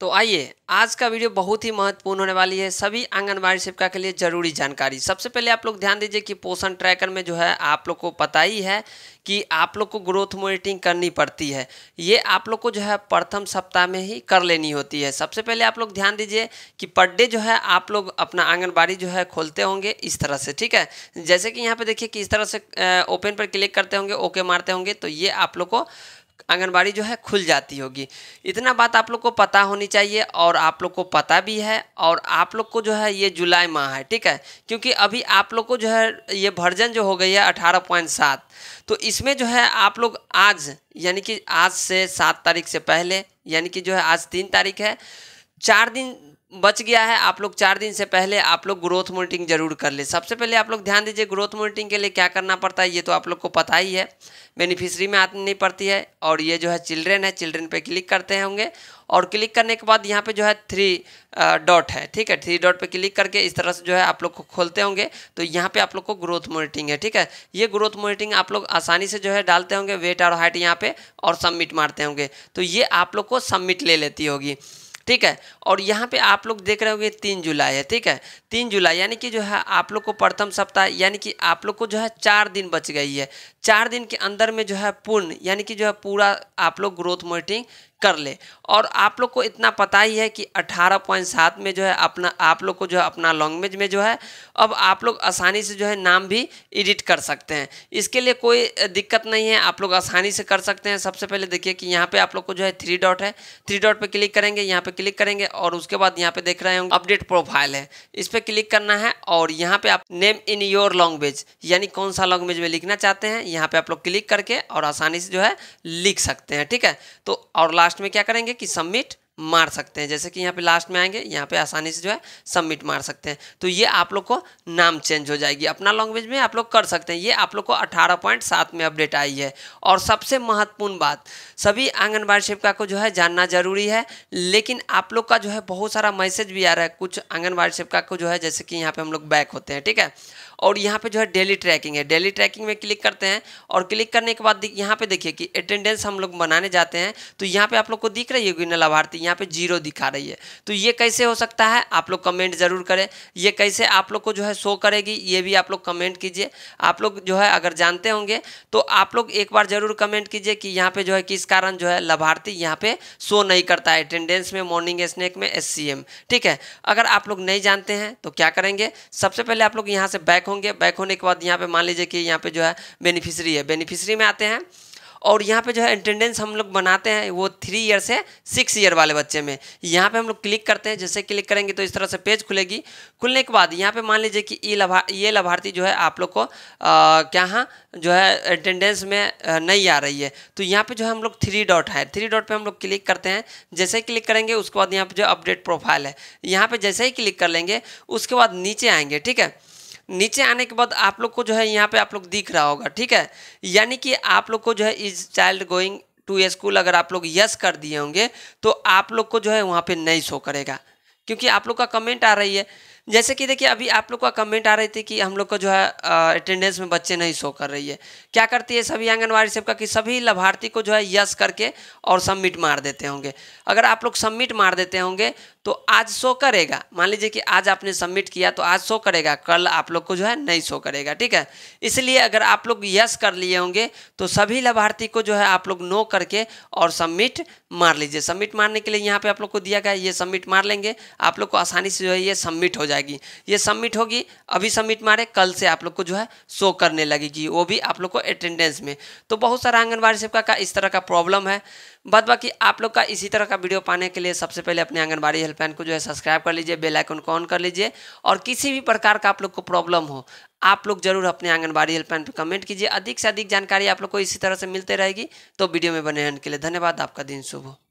तो आइए आज का वीडियो बहुत ही महत्वपूर्ण होने वाली है सभी आंगनबाड़ी सेविका के लिए जरूरी जानकारी सबसे पहले आप लोग ध्यान दीजिए कि पोषण ट्रैकर में जो है आप लोग को पता ही है कि आप लोग को ग्रोथ मॉनिटरिंग करनी पड़ती है ये आप लोग को जो है प्रथम सप्ताह में ही कर लेनी होती है सबसे पहले आप लोग ध्यान दीजिए कि पर डे जो है आप लोग अपना आंगनबाड़ी जो है खोलते होंगे इस तरह से ठीक है जैसे कि यहाँ पर देखिए कि इस तरह से ओपन पर क्लिक करते होंगे ओके मारते होंगे तो ये आप लोग को आंगनबाड़ी जो है खुल जाती होगी इतना बात आप लोग को पता होनी चाहिए और आप लोग को पता भी है और आप लोग को जो है ये जुलाई माह है ठीक है क्योंकि अभी आप लोग को जो है ये वर्जन जो हो गई है अठारह पॉइंट सात तो इसमें जो है आप लोग आज यानी कि आज से सात तारीख से पहले यानी कि जो है आज तीन तारीख है चार दिन बच गया है आप लोग चार दिन से पहले आप लोग ग्रोथ मोनिटरिंग जरूर कर ले सबसे पहले आप लोग ध्यान दीजिए ग्रोथ मोनिटरिंग के लिए क्या करना पड़ता है ये तो आप लोग को पता ही है बेनिफिशरी में आनी पड़ती है और ये जो है चिल्ड्रेन है चिल्ड्रेन पे क्लिक करते होंगे और क्लिक करने के बाद यहाँ पे जो है थ्री डॉट है ठीक है थ्री डॉट पे क्लिक करके इस तरह से जो है आप लोग को खोलते होंगे तो यहाँ पे आप लोग को ग्रोथ मोनिटरिंग है ठीक है ये ग्रोथ मोनिटरिंग आप लोग आसानी से जो है डालते होंगे वेट और हाइट यहाँ पे और सबमिट मारते होंगे तो ये आप लोग को सबमिट ले लेती होगी ठीक है और यहाँ पे आप लोग देख रहे होंगे तीन जुलाई है ठीक है तीन जुलाई यानी कि जो है आप लोग को प्रथम सप्ताह यानी कि आप लोग को जो है चार दिन बच गई है चार दिन के अंदर में जो है पूर्ण यानी कि जो है पूरा आप लोग ग्रोथ मॉनिटरिंग कर ले और आप लोग को इतना पता ही है कि 18.7 में जो है अपना आप लोग को जो है अपना लैंग्वेज में जो है अब आप लोग आसानी से जो है नाम भी एडिट कर सकते हैं इसके लिए कोई दिक्कत नहीं है आप लोग आसानी से कर सकते हैं सबसे पहले देखिए कि यहाँ पे आप लोग को जो है थ्री डॉट है थ्री डॉट पे क्लिक करेंगे यहाँ पे क्लिक करेंगे और उसके बाद यहाँ पे देख रहे होंगे अपडेट प्रोफाइल है इस पर क्लिक करना है और यहाँ पे आप नेम इन योर लैंग्वेज यानी कौन सा लैंग्वेज में लिखना चाहते हैं यहाँ पे आप लोग क्लिक करके और आसानी से जो है लिख सकते हैं ठीक है तो और लास्ट में क्या करेंगे कि सबमिट मार सकते हैं जैसे कि यहाँ पे लास्ट में आएंगे यहाँ पे आसानी से जो है सबमिट मार सकते हैं तो ये आप लोग को नाम चेंज हो जाएगी अपना लैंग्वेज में आप लोग कर सकते हैं ये आप लोग को 18.7 में अपडेट आई है और सबसे महत्वपूर्ण बात सभी आंगनबाड़ी सेविका को जो है जानना जरूरी है लेकिन आप लोग का जो है बहुत सारा मैसेज भी आ रहा है कुछ आंगनबाड़ी सेविका को जो है जैसे कि यहाँ पर हम लोग बैक होते हैं ठीक है और यहाँ पे जो है डेली ट्रैकिंग है डेली ट्रैकिंग में क्लिक करते हैं और क्लिक करने के बाद यहाँ पे देखिए कि अटेंडेंस हम लोग बनाने जाते हैं तो यहाँ पे आप लोग को दिख रही होगी ना लाभार्थी यहाँ पे जीरो दिखा रही है तो ये कैसे हो सकता है आप लोग कमेंट ज़रूर करें ये कैसे आप लोग को जो है शो करेगी ये भी आप लोग कमेंट कीजिए आप लोग जो है अगर जानते होंगे तो आप लोग एक बार ज़रूर कमेंट कीजिए कि यहाँ पे जो है किस कारण जो है लाभार्थी यहाँ पे शो नहीं करता है अटेंडेंस में मॉर्निंग स्नैक में एस ठीक है अगर आप लोग नहीं जानते हैं तो क्या करेंगे सबसे पहले आप लोग यहाँ से बैक होंगे बैक होने के बाद यहाँ पे मान लीजिए कि यहाँ पे जो है बेनिफिशरी है बेनिफिशरी में आते हैं और यहाँ पे जो है अटेंडेंस हम लोग बनाते हैं वो थ्री ईयर से सिक्स ईयर वाले बच्चे में यहाँ पे हम लोग क्लिक करते हैं जैसे क्लिक करेंगे तो इस तरह से पेज खुलेगी खुलने के बाद यहाँ पे मान लीजिए कि ये लाभार्थी ये लाभार्थी जो है आप लोग को आ, क्या हाँ जो है अटेंडेंस में नहीं आ रही है तो यहाँ पे जो है हम लोग थ्री डॉट है थ्री डॉट पर हम लोग क्लिक करते हैं जैसे ही क्लिक करेंगे उसके बाद यहाँ पर जो अपडेट प्रोफाइल है यहाँ पर जैसे ही क्लिक कर लेंगे उसके बाद नीचे आएंगे ठीक है नीचे आने के बाद आप लोग को जो है यहाँ पे आप लोग दिख रहा होगा ठीक है यानी कि आप लोग को जो है is child going to school अगर आप लोग यस कर दिए होंगे तो आप लोग को जो है वहाँ पे नहीं शो करेगा क्योंकि आप लोग का कमेंट आ रही है जैसे कि देखिए अभी आप लोग का कमेंट आ रही थी कि हम लोग को जो है अटेंडेंस में बच्चे नहीं शो कर रही है क्या करती है सभी आंगनबाड़ी सेविका कि सभी लाभार्थी को जो है यस करके और सबमिट मार देते होंगे अगर आप लोग सबमिट मार देते होंगे तो आज शो करेगा मान लीजिए कि आज आपने सबमिट किया तो आज शो करेगा कल आप लोग को जो है नहीं शो करेगा ठीक है इसलिए अगर आप लोग यस कर लिए होंगे तो सभी लाभार्थी को जो है आप लोग नो करके और सबमिट मार लीजिए सबमिट मारने के लिए यहाँ पर आप लोग को दिया गया ये सबमिट मार लेंगे आप लोग को आसानी से जो है ये सबमिट हो जाए जाएगी ये सबमिट होगी अभी सबमिट मारे कल से आप लोग को जो है शो करने लगेगी वो भी आप लोग को अटेंडेंस में तो बहुत सारा आंगनबाड़ी सेवका का इस तरह का प्रॉब्लम है बाद बाकी आप लोग का इसी तरह का वीडियो पाने के लिए सबसे पहले अपने आंगनबाड़ी हेल्पलाइन को जो है सब्सक्राइब कर लीजिए बेल आइकन को ऑन कर लीजिए और किसी भी प्रकार का आप लोग को प्रॉब्लम हो आप लोग जरूर अपने आंगनबाड़ी हेल्पलाइन पर कमेंट कीजिए अधिक से अधिक जानकारी आप लोग को इसी तरह से मिलते रहेगी तो वीडियो में बने रहने के लिए धन्यवाद आपका दिन शुभ हो